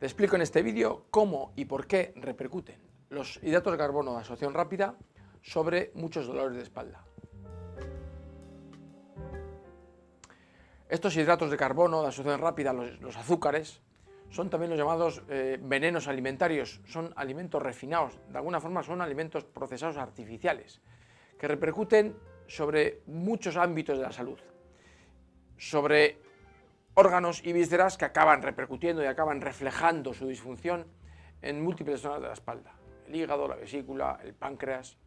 Te explico en este vídeo cómo y por qué repercuten los hidratos de carbono de asociación rápida sobre muchos dolores de espalda. Estos hidratos de carbono de asociación rápida, los, azúcares, son también los llamados eh, venenos alimentarios, son alimentos refinados, de alguna forma son alimentos procesados artificiales, que repercuten sobre muchos ámbitos de la salud, sobre órganos y vísceras que acaban repercutiendo y acaban reflejando su disfunción en múltiples zonas de la espalda. El hígado, la vesícula, el páncreas.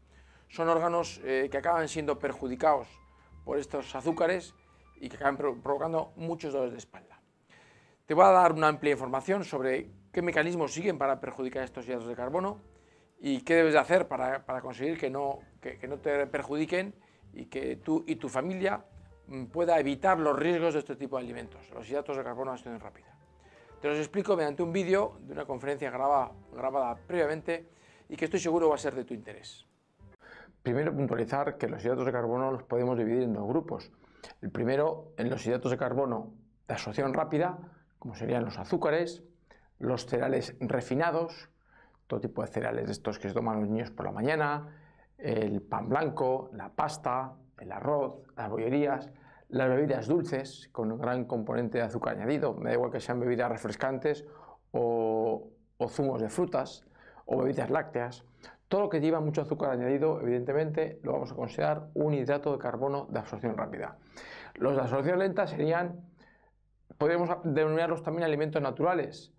Son órganos eh, que acaban siendo perjudicados por estos azúcares y que acaban provocando muchos dolores de espalda. Te voy a dar una amplia información sobre qué mecanismos siguen para perjudicar estos hidratos de carbono y qué debes hacer para, conseguir que no, que no te perjudiquen y que tú y tu familia Mm, pueda evitar los riesgos de este tipo de alimentos, los hidratos de carbono asociación rápida. Te los explico mediante un vídeo de una conferencia grabada, grabada previamente y que estoy seguro va a ser de tu interés. Primero puntualizar que los hidratos de carbono los podemos dividir en dos grupos. El primero, en los hidratos de carbono de asociación rápida, como serían los azúcares, los cereales refinados, todo tipo de cereales de estos que se toman los niños por la mañana, el pan blanco, la pasta, el arroz, las bollerías, las bebidas dulces con un gran componente de azúcar añadido, me da igual que sean bebidas refrescantes o, zumos de frutas o bebidas lácteas. Todo lo que lleva mucho azúcar añadido, evidentemente, lo vamos a considerar un hidrato de carbono de absorción rápida. Los de absorción lenta serían, podríamos denominarlos también alimentos naturales.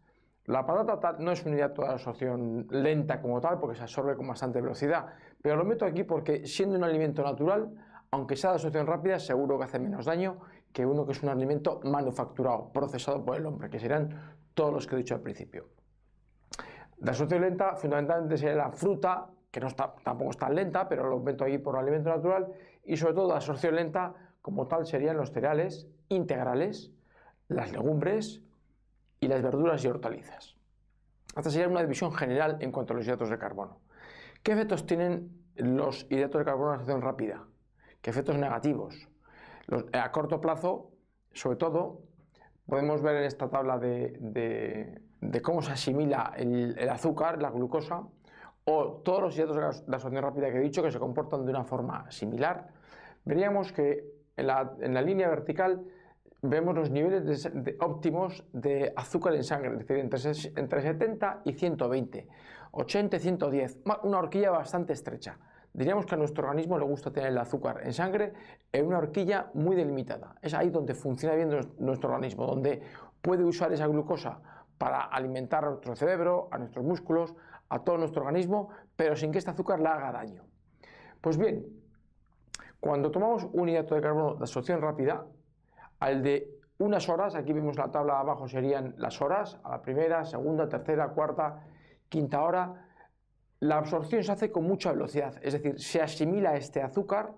La patata no es un hidrato de absorción lenta como tal, porque se absorbe con bastante velocidad, pero lo meto aquí porque siendo un alimento natural, aunque sea de absorción rápida, seguro que hace menos daño que uno que es un alimento manufacturado, procesado por el hombre, que serán todos los que he dicho al principio. La absorción lenta fundamentalmente sería la fruta, que no está, tampoco es tan lenta, pero lo aumento ahí por alimento natural, y sobre todo la absorción lenta como tal serían los cereales integrales, las legumbres y las verduras y hortalizas. Esta sería una división general en cuanto a los hidratos de carbono. ¿Qué efectos tienen los hidratos de carbono en absorción rápida? que efectos negativos. Eh, a corto plazo, sobre todo, podemos ver en esta tabla de, cómo se asimila el, azúcar, la glucosa, o todos los hidratos de asociación rápida que he dicho que se comportan de una forma similar, veríamos que en la, línea vertical vemos los niveles óptimos de azúcar en sangre, es decir, entre, entre 70 y 120, 80 y 110, una horquilla bastante estrecha diríamos que a nuestro organismo le gusta tener el azúcar en sangre en una horquilla muy delimitada. Es ahí donde funciona bien nuestro organismo, donde puede usar esa glucosa para alimentar a nuestro cerebro, a nuestros músculos, a todo nuestro organismo, pero sin que este azúcar le haga daño. Pues bien, cuando tomamos un hidrato de carbono de absorción rápida, al de unas horas, aquí vemos la tabla abajo serían las horas, a la primera, segunda, tercera, cuarta, quinta hora, la absorción se hace con mucha velocidad, es decir, se asimila este azúcar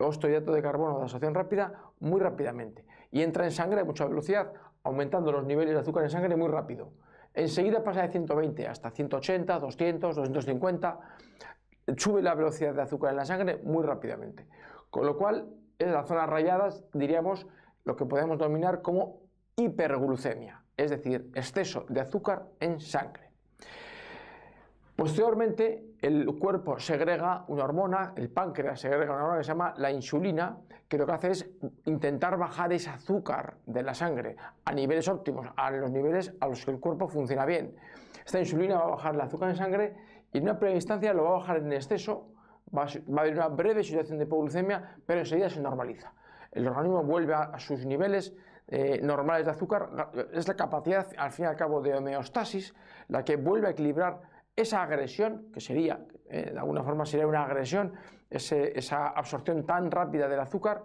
hidrato de carbono de absorción rápida muy rápidamente y entra en sangre a mucha velocidad, aumentando los niveles de azúcar en sangre muy rápido. Enseguida pasa de 120 hasta 180, 200, 250, sube la velocidad de azúcar en la sangre muy rápidamente. Con lo cual, en las zonas rayadas diríamos lo que podemos denominar como hiperglucemia, es decir, exceso de azúcar en sangre. Posteriormente, el cuerpo segrega una hormona, el páncreas segrega una hormona que se llama la insulina, que lo que hace es intentar bajar ese azúcar de la sangre a niveles óptimos, a los niveles a los que el cuerpo funciona bien. Esta insulina va a bajar el azúcar en sangre y en una primera instancia lo va a bajar en exceso, va a haber una breve situación de hipoglucemia, pero enseguida se normaliza. El organismo vuelve a sus niveles eh, normales de azúcar, es la capacidad al fin y al cabo de homeostasis la que vuelve a equilibrar esa agresión, que sería, eh, de alguna forma sería una agresión, esa absorción tan rápida del azúcar,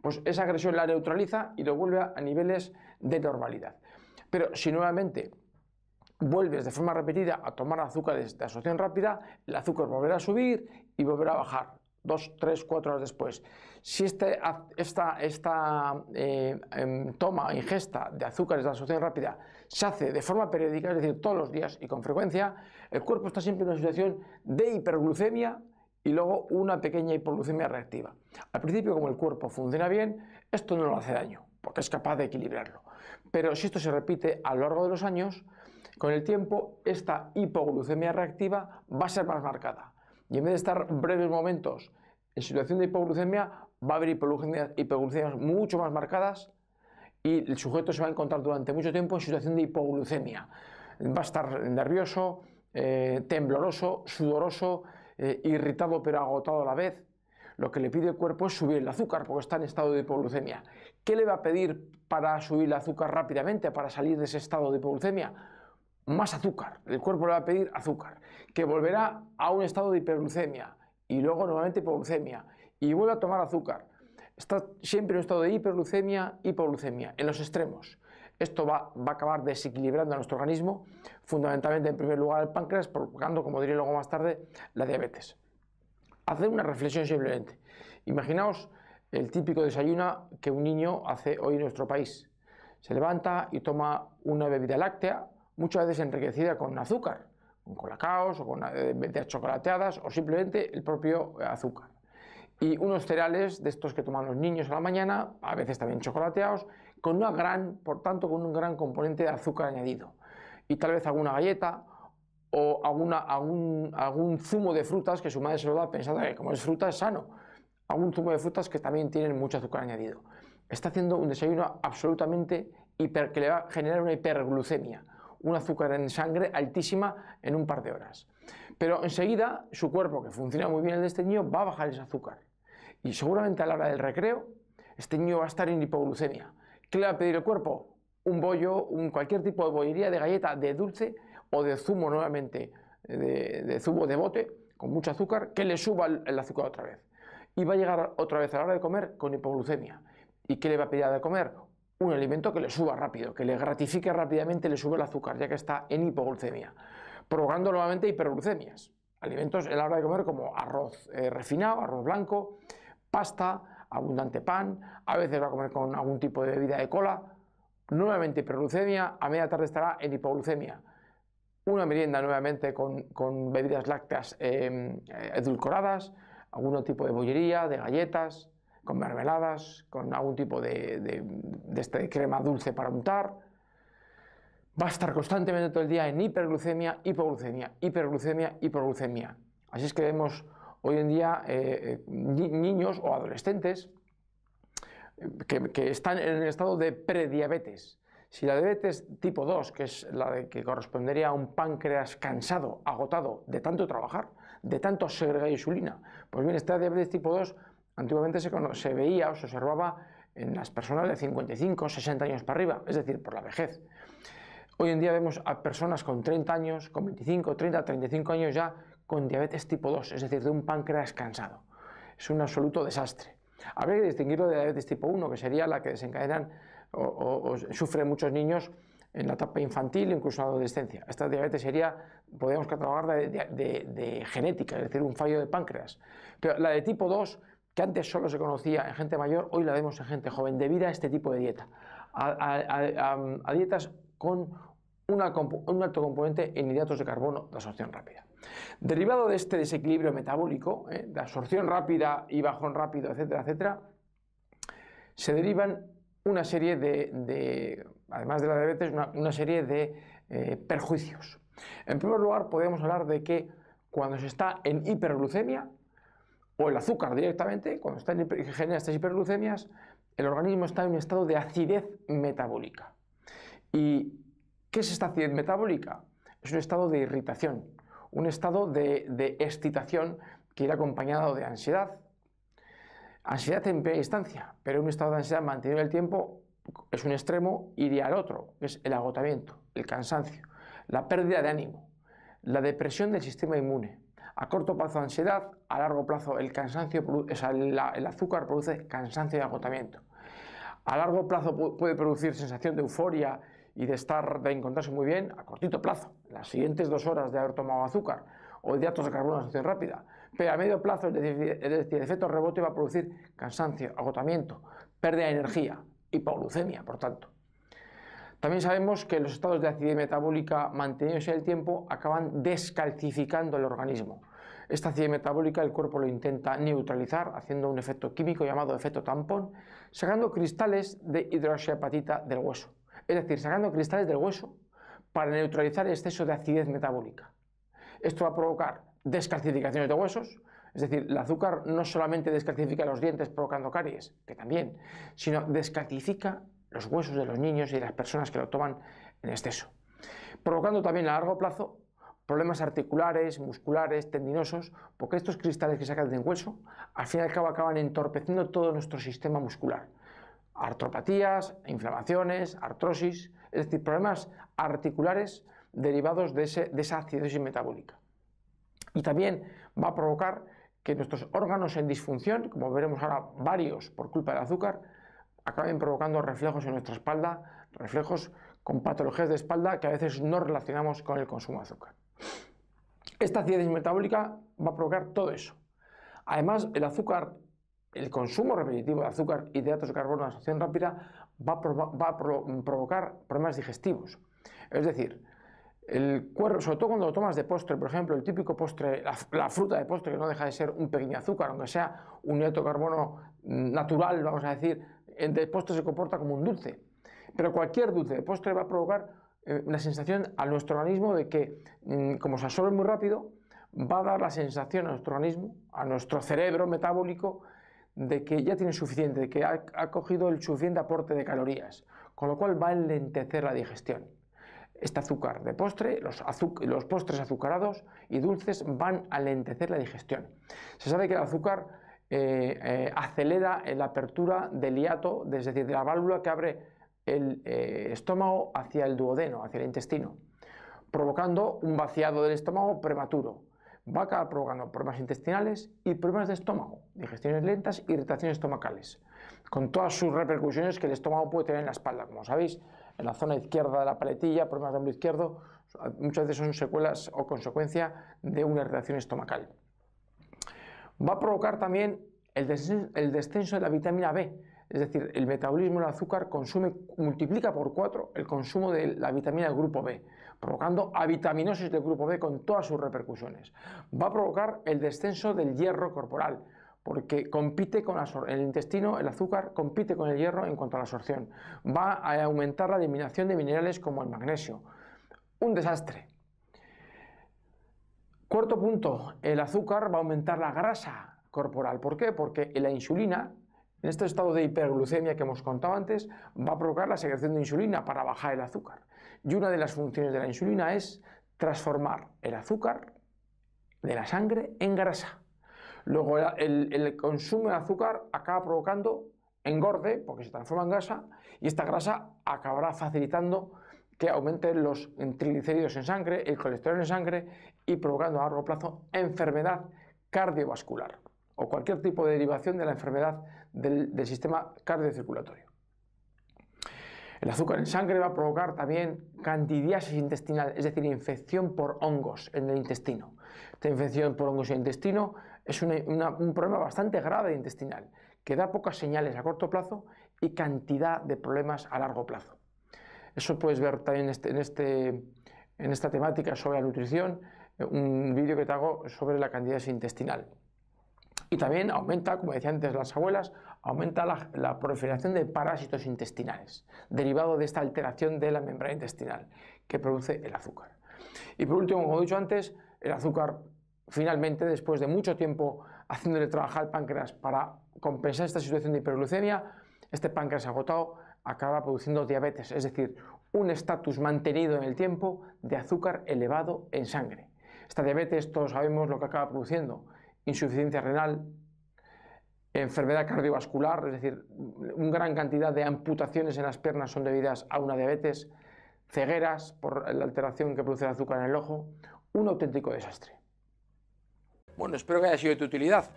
pues esa agresión la neutraliza y lo vuelve a, niveles de normalidad. Pero si nuevamente vuelves de forma repetida a tomar azúcar de absorción rápida, el azúcar volverá a subir y volverá a bajar dos, tres, cuatro horas después. Si este esta, esta eh, em, toma, ingesta de azúcares de absorción rápida se hace de forma periódica, es decir, todos los días y con frecuencia, el cuerpo está siempre en una situación de hiperglucemia y luego una pequeña hipoglucemia reactiva. Al principio, como el cuerpo funciona bien, esto no lo hace daño, porque es capaz de equilibrarlo. Pero si esto se repite a lo largo de los años, con el tiempo esta hipoglucemia reactiva va a ser más marcada y en vez de estar breves momentos en situación de hipoglucemia, va a haber hipoglucemias, mucho más marcadas y el sujeto se va a encontrar durante mucho tiempo en situación de hipoglucemia. Va a estar nervioso, eh, tembloroso, sudoroso, eh, irritado pero agotado a la vez. Lo que le pide el cuerpo es subir el azúcar porque está en estado de hipoglucemia. ¿Qué le va a pedir para subir el azúcar rápidamente, para salir de ese estado de hipoglucemia? más azúcar, el cuerpo le va a pedir azúcar, que volverá a un estado de hiperglucemia y luego nuevamente hipoglucemia y vuelve a tomar azúcar. Está siempre en un estado de hiperglucemia, hipoglucemia, en los extremos. Esto va, va, a acabar desequilibrando a nuestro organismo, fundamentalmente en primer lugar el páncreas, provocando, como diré luego más tarde, la diabetes. Hacer una reflexión simplemente. Imaginaos el típico desayuno que un niño hace hoy en nuestro país. Se levanta y toma una bebida láctea, muchas veces enriquecida con azúcar, con colacaos o con bebidas eh, chocolateadas o simplemente el propio eh, azúcar. Y unos cereales de estos que toman los niños a la mañana, a veces también chocolateados, con una gran, por tanto, con un gran componente de azúcar añadido. Y tal vez alguna galleta o alguna, algún, algún zumo de frutas que su madre se lo da pensando que como es fruta es sano. Algún zumo de frutas que también tienen mucho azúcar añadido. Está haciendo un desayuno absolutamente hiper, que le va a generar una hiperglucemia un azúcar en sangre altísima en un par de horas. Pero enseguida su cuerpo, que funciona muy bien el este niño, va a bajar ese azúcar. Y seguramente a la hora del recreo, este niño va a estar en hipoglucemia. ¿Qué le va a pedir el cuerpo? Un bollo, un, cualquier tipo de bollería, de galleta, de dulce o de zumo nuevamente, de, zumo de bote con mucho azúcar, que le suba el, azúcar otra vez. Y va a llegar otra vez a la hora de comer con hipoglucemia. ¿Y qué le va a pedir de comer? un alimento que le suba rápido, que le gratifique rápidamente, le sube el azúcar, ya que está en hipoglucemia, provocando nuevamente hiperglucemias. Alimentos a la hora de comer como arroz eh, refinado, arroz blanco, pasta, abundante pan, a veces va a comer con algún tipo de bebida de cola, nuevamente hiperglucemia, a media tarde estará en hipoglucemia. Una merienda nuevamente con, bebidas lácteas em, eh, edulcoradas, algún tipo de bollería, de galletas, con mermeladas, con algún tipo de, este crema dulce para untar. Va a estar constantemente todo el día en hiperglucemia, hipoglucemia, hiperglucemia, hipoglucemia. Así es que vemos hoy en día eh, eh, niños o adolescentes eh, que, están en el estado de prediabetes. Si la diabetes tipo 2, que es la de que correspondería a un páncreas cansado, agotado de tanto trabajar, de tanto segregar insulina, pues bien, esta diabetes tipo 2 antiguamente se, veía o se observaba en las personas de 55, 60 años para arriba, es decir, por la vejez. Hoy en día vemos a personas con 30 años, con 25, 30, 35 años ya con diabetes tipo 2, es decir, de un páncreas cansado. Es un absoluto desastre. Habría que distinguirlo de diabetes tipo 1, que sería la que desencadenan o, o, sufren muchos niños en la etapa infantil, incluso en la adolescencia. Esta diabetes sería, podríamos catalogarla de genética, es decir, un fallo de páncreas. Pero la de tipo 2 que antes solo se conocía en gente mayor, hoy la vemos en gente joven, debido a este tipo de dieta, a, dietas con un alto componente en hidratos de carbono de absorción rápida. Derivado de este desequilibrio metabólico, eh, de absorción rápida y bajón rápido, etcétera, etcétera, se derivan una serie de, además de la diabetes, una, serie de eh, perjuicios. En primer lugar, podemos hablar de que cuando se está en hiperglucemia, o el azúcar directamente, cuando en, genera estas hiperglucemias, el organismo está en un estado de acidez metabólica. ¿Y qué es esta acidez metabólica? Es un estado de irritación, un estado de, excitación que irá acompañado de ansiedad. Ansiedad en primera instancia, pero un estado de ansiedad mantenido en el tiempo es un extremo iría al otro, es el agotamiento, el cansancio, la pérdida de ánimo, la depresión del sistema inmune, a corto plazo ansiedad, a largo plazo el azúcar produce cansancio y agotamiento. A largo plazo puede producir sensación de euforia y de estar, de encontrarse muy bien. A cortito plazo, las siguientes dos horas de haber tomado azúcar o hidratos de carbono en rápida. Pero a medio plazo, el efecto rebote va a producir cansancio, agotamiento, pérdida de energía, hipoglucemia, por tanto. También sabemos que los estados de acidez metabólica mantenidos en el tiempo acaban descalcificando el organismo. Esta acidez metabólica el cuerpo lo intenta neutralizar haciendo un efecto químico llamado efecto tampón, sacando cristales de hidroxiapatita del hueso. Es decir, sacando cristales del hueso para neutralizar el exceso de acidez metabólica. Esto va a provocar descalcificaciones de huesos, es decir, el azúcar no solamente descalcifica los dientes provocando caries, que también, sino descalcifica los huesos de los niños y de las personas que lo toman en exceso, provocando también a largo plazo problemas articulares, musculares, tendinosos, porque estos cristales que sacan del hueso, al fin y al cabo acaban entorpeciendo todo nuestro sistema muscular. Artropatías, inflamaciones, artrosis, es decir, problemas articulares derivados de, esa acidosis metabólica. Y también va a provocar que nuestros órganos en disfunción, como veremos ahora varios por culpa del azúcar, acaben provocando reflejos en nuestra espalda, reflejos con patologías de espalda que a veces no relacionamos con el consumo de azúcar. Esta acidez metabólica va a provocar todo eso. Además, el azúcar, el consumo repetitivo de azúcar y de datos de carbono en asociación rápida va a, provocar problemas digestivos. Es decir, el cuerpo, sobre todo cuando lo tomas de postre, por ejemplo, el típico postre, la, fruta de postre que no deja de ser un pequeño azúcar, aunque sea un hidrato carbono natural, vamos a decir, el de postre se comporta como un dulce. Pero cualquier dulce de postre va a provocar una eh, sensación a nuestro organismo de que, mm, como se absorbe muy rápido, va a dar la sensación a nuestro organismo, a nuestro cerebro metabólico, de que ya tiene suficiente, de que ha, cogido el suficiente aporte de calorías, con lo cual va a enlentecer la digestión. Este azúcar de postre, los, postres azucarados y dulces van a lentecer la digestión. Se sabe que el azúcar eh, eh, acelera la apertura del hiato, es decir, de la válvula que abre el eh, estómago hacia el duodeno, hacia el intestino, provocando un vaciado del estómago prematuro. Va a acabar provocando problemas intestinales y problemas de estómago, digestiones lentas y irritaciones estomacales, con todas sus repercusiones que el estómago puede tener en la espalda. Como sabéis, en la zona izquierda de la paletilla, problemas de hombro izquierdo, muchas veces son secuelas o consecuencia de una irritación estomacal. Va a provocar también el descenso de la vitamina B, es decir, el metabolismo del azúcar consume, multiplica por 4 el consumo de la vitamina del grupo B, provocando avitaminosis del grupo B con todas sus repercusiones. Va a provocar el descenso del hierro corporal, porque compite con el intestino, el azúcar compite con el hierro en cuanto a la absorción. Va a aumentar la eliminación de minerales como el magnesio. Un desastre. Cuarto punto, el azúcar va a aumentar la grasa corporal. ¿Por qué? Porque la insulina en este estado de hiperglucemia que hemos contado antes, va a provocar la secreción de insulina para bajar el azúcar. Y una de las funciones de la insulina es transformar el azúcar de la sangre en grasa. Luego el, consumo de azúcar acaba provocando engorde porque se transforma en grasa y esta grasa acabará facilitando que aumenten los triglicéridos en sangre, el colesterol en sangre y provocando a largo plazo enfermedad cardiovascular o cualquier tipo de derivación de la enfermedad del, sistema cardiocirculatorio. El azúcar en sangre va a provocar también candidiasis intestinal, es decir, infección por hongos en el intestino. Esta infección por hongos en el intestino es un problema bastante grave intestinal, que da pocas señales a corto plazo y cantidad de problemas a largo plazo. Eso puedes ver también en, este, este, en esta temática sobre la nutrición, eh, un vídeo que te hago sobre la candidiasis intestinal. Y también aumenta, como decía antes las abuelas, aumenta la, la proliferación de parásitos intestinales, derivado de esta alteración de la membrana intestinal que produce el azúcar. Y por último, como he dicho antes, el azúcar finalmente, después de mucho tiempo haciéndole trabajar al páncreas para compensar esta situación de hiperglucemia, este páncreas agotado acaba produciendo diabetes, es decir, un estatus mantenido en el tiempo de azúcar elevado en sangre. Esta diabetes todos sabemos lo que acaba produciendo, insuficiencia renal, enfermedad cardiovascular, es decir, una gran cantidad de amputaciones en las piernas son debidas a una diabetes, cegueras por la alteración que produce el azúcar en el ojo, un auténtico desastre. Bueno, espero que haya sido de tu utilidad.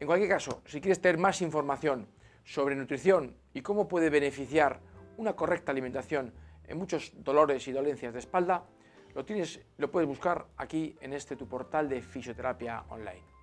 En cualquier caso, si quieres tener más información sobre nutrición y cómo puede beneficiar una correcta alimentación en muchos dolores y dolencias de espalda, lo, tienes, lo puedes buscar aquí en este tu portal de fisioterapia online.